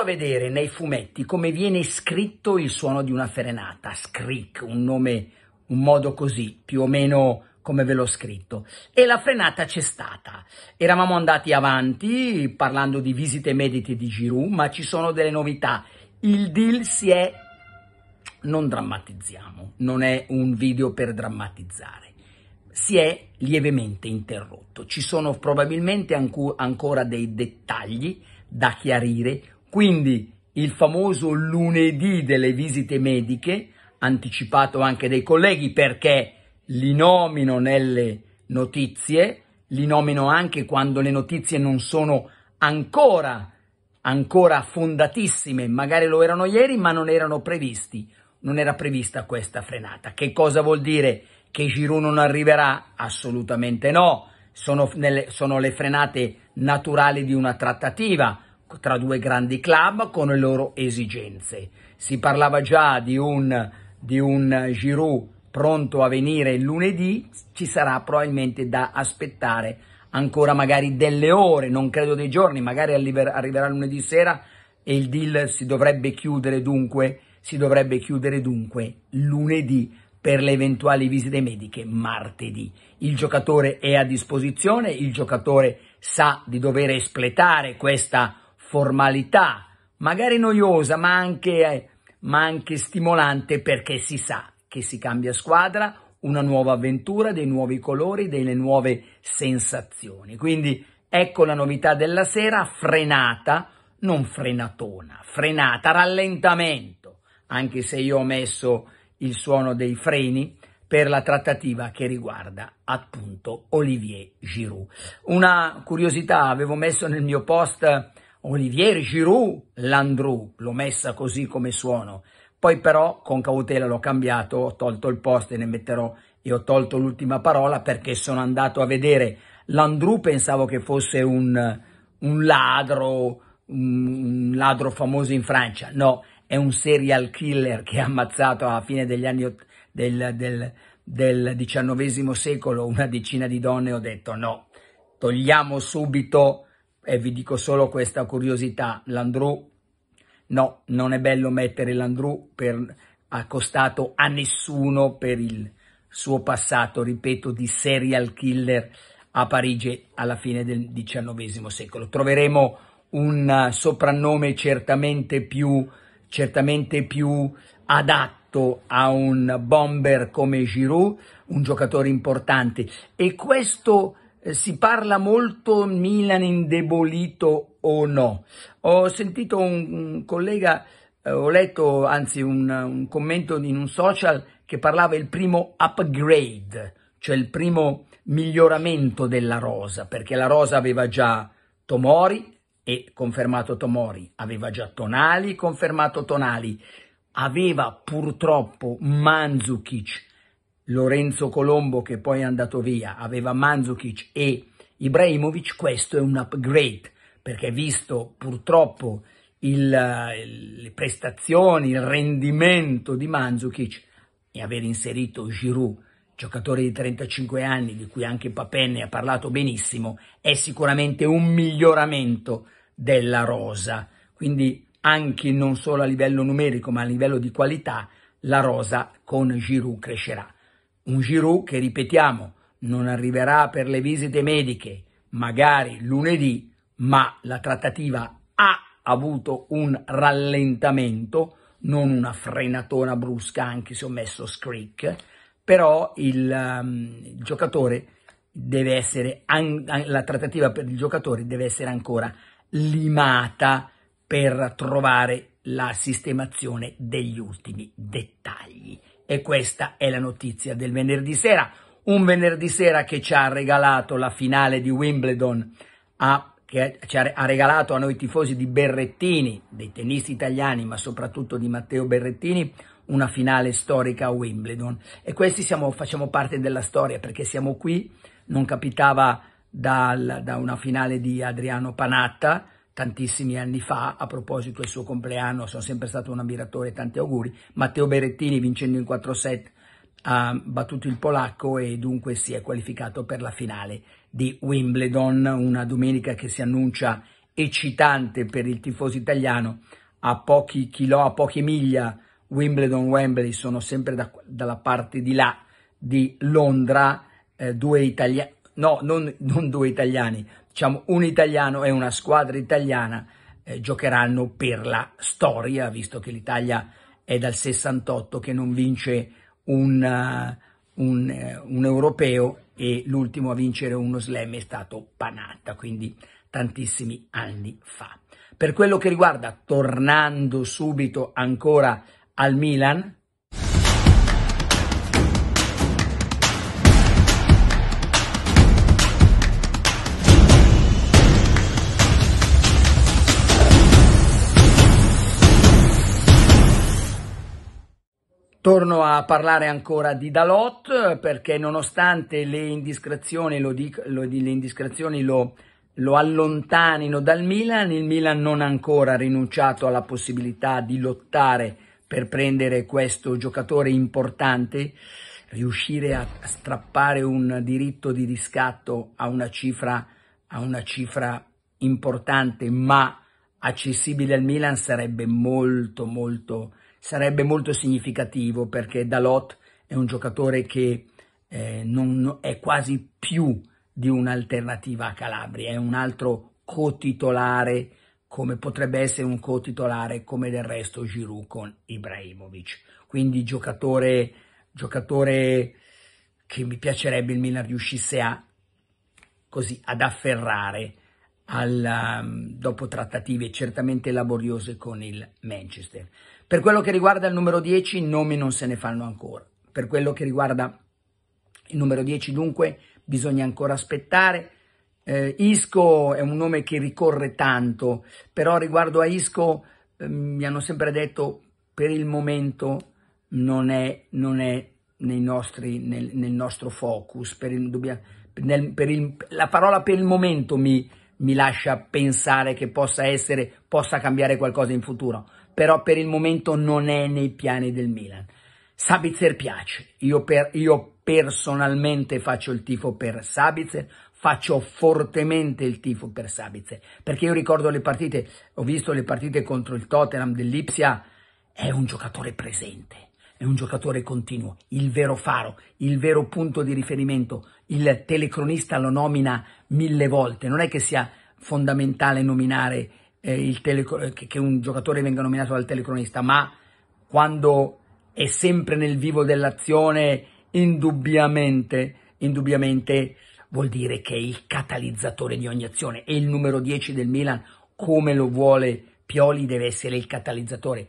a vedere nei fumetti come viene scritto il suono di una frenata, scric, un nome, un modo così, più o meno come ve l'ho scritto. E la frenata c'è stata. Eravamo andati avanti parlando di visite medite di Giroud, ma ci sono delle novità. Il deal si è... non drammatizziamo, non è un video per drammatizzare. Si è lievemente interrotto. Ci sono probabilmente ancora dei dettagli da chiarire quindi il famoso lunedì delle visite mediche, anticipato anche dai colleghi perché li nomino nelle notizie, li nomino anche quando le notizie non sono ancora, ancora fondatissime, magari lo erano ieri ma non erano previsti, non era prevista questa frenata. Che cosa vuol dire? Che Giroud non arriverà? Assolutamente no, sono, nelle, sono le frenate naturali di una trattativa, tra due grandi club con le loro esigenze. Si parlava già di un, di un Giroud pronto a venire il lunedì, ci sarà probabilmente da aspettare ancora magari delle ore, non credo dei giorni, magari arriverà lunedì sera e il deal si dovrebbe chiudere dunque, si dovrebbe chiudere dunque lunedì per le eventuali visite mediche martedì. Il giocatore è a disposizione, il giocatore sa di dover espletare questa formalità, magari noiosa, ma anche, eh, ma anche stimolante perché si sa che si cambia squadra, una nuova avventura, dei nuovi colori, delle nuove sensazioni. Quindi ecco la novità della sera, frenata, non frenatona, frenata, rallentamento, anche se io ho messo il suono dei freni per la trattativa che riguarda appunto Olivier Giroud. Una curiosità, avevo messo nel mio post Olivier Giroud Landru, l'ho messa così come suono. Poi però con cautela l'ho cambiato, ho tolto il post e ne metterò e ho tolto l'ultima parola perché sono andato a vedere Landru, pensavo che fosse un, un ladro, un, ladro famoso in Francia. No, è un serial killer che ha ammazzato alla fine degli anni del, del, del XIX secolo una decina di donne. Ho detto no, togliamo subito e vi dico solo questa curiosità, l'Andrew, no, non è bello mettere l'Andrew per accostato a nessuno per il suo passato, ripeto, di serial killer a Parigi alla fine del XIX secolo. Troveremo un eh, soprannome certamente più, certamente più adatto a un bomber come Giroud, un giocatore importante. E questo eh, si parla molto Milan indebolito o no. Ho sentito un, collega, eh, ho letto anzi un, un, commento in un social che parlava del primo upgrade, cioè il primo miglioramento della rosa, perché la rosa aveva già Tomori e confermato Tomori, aveva già Tonali, confermato Tonali, aveva purtroppo Manzukic Lorenzo Colombo che poi è andato via, aveva Mandzukic e Ibrahimovic, questo è un upgrade, perché visto purtroppo il, eh, le prestazioni, il rendimento di Mandzukic e aver inserito Giroud, giocatore di 35 anni, di cui anche Papenne ha parlato benissimo, è sicuramente un miglioramento della rosa. Quindi anche non solo a livello numerico, ma a livello di qualità, la rosa con Giroud crescerà. Un Giroud che, ripetiamo, non arriverà per le visite mediche, magari lunedì, ma la trattativa ha avuto un rallentamento, non una frenatona brusca, anche se ho messo screak, però il, um, il giocatore deve essere, la trattativa per il giocatore deve essere ancora limata per trovare la sistemazione degli ultimi dettagli. E questa è la notizia del venerdì sera, un venerdì sera che ci ha regalato la finale di Wimbledon, a, che ci ha, ha regalato a noi tifosi di Berrettini, dei tennisti italiani, ma soprattutto di Matteo Berrettini, una finale storica a Wimbledon. E questi siamo, facciamo parte della storia perché siamo qui, non capitava dal, da una finale di Adriano Panatta, tantissimi anni fa, a proposito del suo compleanno, sono sempre stato un ammiratore, tanti auguri, Matteo Berettini vincendo in 4 set ha battuto il polacco e dunque si è qualificato per la finale di Wimbledon, una domenica che si annuncia eccitante per il tifoso italiano, a pochi chilo, a poche miglia Wimbledon, Wembley sono sempre da, dalla parte di là di Londra, eh, due italiani, no, non, non due italiani, diciamo, un italiano e una squadra italiana eh, giocheranno per la storia, visto che l'Italia è dal 68 che non vince un, uh, un, uh, un europeo e l'ultimo a vincere uno slam è stato Panatta, quindi tantissimi anni fa. Per quello che riguarda, tornando subito ancora al Milan, Torno a parlare ancora di Dalot perché nonostante le indiscrezioni, lo, dico, lo, le indiscrezioni lo, lo, allontanino dal Milan, il Milan non ha ancora rinunciato alla possibilità di lottare per prendere questo giocatore importante, riuscire a strappare un diritto di riscatto a una cifra, a una cifra importante ma accessibile al Milan sarebbe molto molto importante sarebbe molto significativo perché Dalot è un giocatore che eh, non è quasi più di un'alternativa a Calabria, è un altro co-titolare come potrebbe essere un co-titolare come del resto Giroud con Ibrahimovic. Quindi giocatore, giocatore che mi piacerebbe il Milan riuscisse a, così, ad afferrare alla, um, dopo trattative certamente laboriose con il Manchester. Per quello che riguarda il numero 10, nomi non se ne fanno ancora. Per quello che riguarda il numero 10, dunque, bisogna ancora aspettare. Eh, Isco è un nome che ricorre tanto, però riguardo a Isco eh, mi hanno sempre detto per il momento non è, non è nostri, nel, nel, nostro focus. Per il, dobbiamo, nel, per il, la parola per il momento mi, mi lascia pensare che possa essere, possa cambiare qualcosa in futuro però per il momento non è nei piani del Milan. Sabitzer piace, io, per, io personalmente faccio il tifo per Sabitzer, faccio fortemente il tifo per Sabitzer, perché io ricordo le partite, ho visto le partite contro il Tottenham dell'Ipsia, è un giocatore presente è un giocatore continuo, il vero faro, il vero punto di riferimento. Il telecronista lo nomina mille volte, non è che sia fondamentale nominare eh, tele, eh, che un giocatore venga nominato dal telecronista, ma quando è sempre nel vivo dell'azione, indubbiamente, indubbiamente vuol dire che è il catalizzatore di ogni azione e il numero 10 del Milan, come lo vuole Pioli, deve essere il catalizzatore,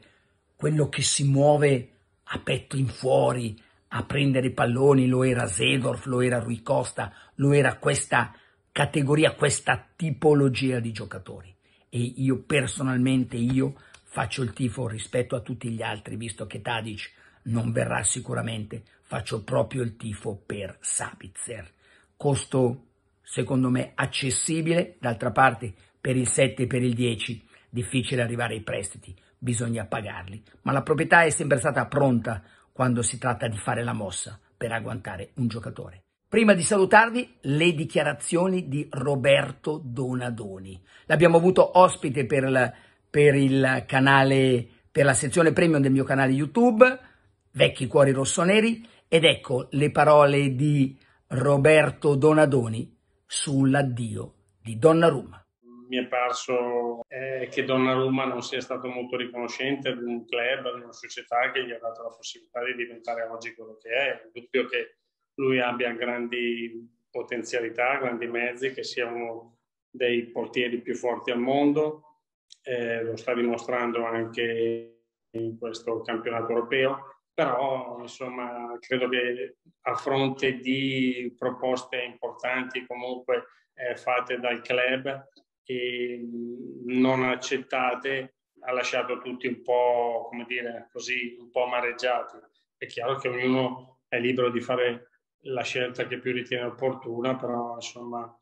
quello che si muove a petto in fuori, a prendere i palloni, lo era Zedorf, lo era Rui Costa, lo era questa categoria, questa tipologia di giocatori e io personalmente io faccio il tifo rispetto a tutti gli altri, visto che Tadic non verrà sicuramente, faccio proprio il tifo per Sapitzer. Costo secondo me accessibile, d'altra parte per il 7 e per il 10 difficile arrivare ai prestiti, bisogna pagarli, ma la proprietà è sempre stata pronta quando si tratta di fare la mossa per agguantare un giocatore. Prima di salutarvi, le dichiarazioni di Roberto Donadoni. L'abbiamo avuto ospite per, il, per, il canale, per la sezione premium del mio canale YouTube, Vecchi Cuori Rossoneri, ed ecco le parole di Roberto Donadoni sull'addio di Donnarumma. Mi è parso eh, che Donnarumma non sia stato molto riconoscente ad un club, ad una società che gli ha dato la possibilità di diventare oggi quello che è. È dubbio che lui abbia grandi potenzialità, grandi mezzi, che sia uno dei portieri più forti al mondo, eh, lo sta dimostrando anche in questo campionato europeo, però insomma credo che a fronte di proposte importanti comunque eh, fatte dal club e non accettate ha lasciato tutti un po' come dire così un po' amareggiati è chiaro che ognuno è libero di fare la scelta che più ritiene opportuna, però insomma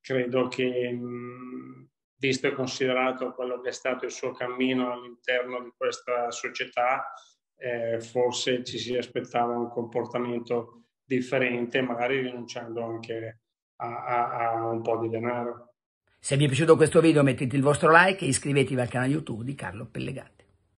credo che mm, visto e considerato quello che è stato il suo cammino all'interno di questa società, eh, forse ci si aspettava un comportamento differente, magari rinunciando anche a, a, a un po' di denaro. Se vi è piaciuto questo video mettete il vostro like e iscrivetevi al canale YouTube di Carlo Pellegatti.